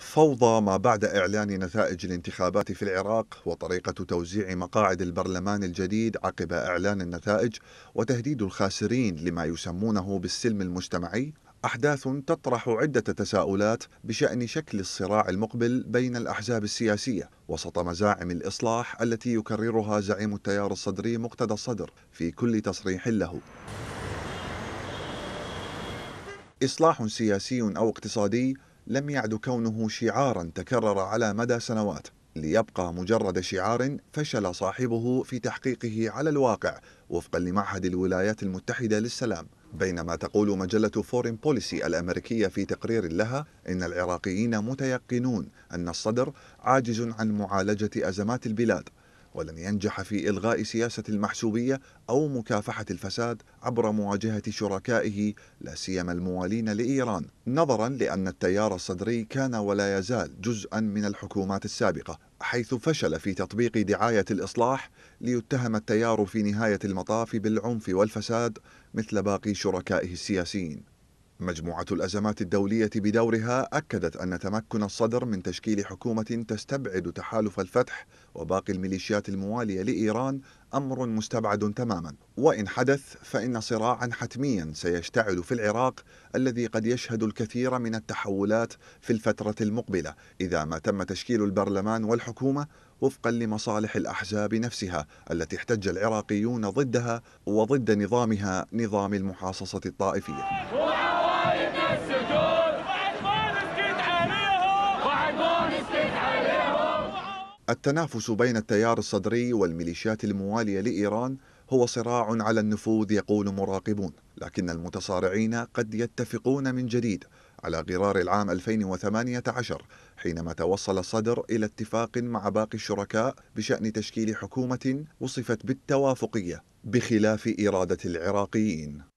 فوضى ما بعد إعلان نتائج الانتخابات في العراق وطريقة توزيع مقاعد البرلمان الجديد عقب إعلان النتائج وتهديد الخاسرين لما يسمونه بالسلم المجتمعي أحداث تطرح عدة تساؤلات بشأن شكل الصراع المقبل بين الأحزاب السياسية وسط مزاعم الإصلاح التي يكررها زعيم التيار الصدري مقتدى الصدر في كل تصريح له إصلاح سياسي أو اقتصادي لم يعد كونه شعارا تكرر على مدى سنوات ليبقى مجرد شعار فشل صاحبه في تحقيقه على الواقع وفقا لمعهد الولايات المتحدة للسلام بينما تقول مجلة فورين بوليسي الأمريكية في تقرير لها إن العراقيين متيقنون أن الصدر عاجز عن معالجة أزمات البلاد ولن ينجح في إلغاء سياسة المحسوبية أو مكافحة الفساد عبر مواجهة شركائه لا سيما الموالين لإيران نظرا لأن التيار الصدري كان ولا يزال جزءا من الحكومات السابقة حيث فشل في تطبيق دعاية الإصلاح ليتهم التيار في نهاية المطاف بالعنف والفساد مثل باقي شركائه السياسيين مجموعة الأزمات الدولية بدورها أكدت أن تمكن الصدر من تشكيل حكومة تستبعد تحالف الفتح وباقي الميليشيات الموالية لإيران أمر مستبعد تماما وإن حدث فإن صراعا حتميا سيشتعل في العراق الذي قد يشهد الكثير من التحولات في الفترة المقبلة إذا ما تم تشكيل البرلمان والحكومة وفقا لمصالح الأحزاب نفسها التي احتج العراقيون ضدها وضد نظامها نظام المحاصصة الطائفية التنافس بين التيار الصدري والميليشيات الموالية لإيران هو صراع على النفوذ يقول مراقبون لكن المتصارعين قد يتفقون من جديد على غرار العام 2018 حينما توصل الصدر إلى اتفاق مع باقي الشركاء بشأن تشكيل حكومة وصفت بالتوافقية بخلاف إرادة العراقيين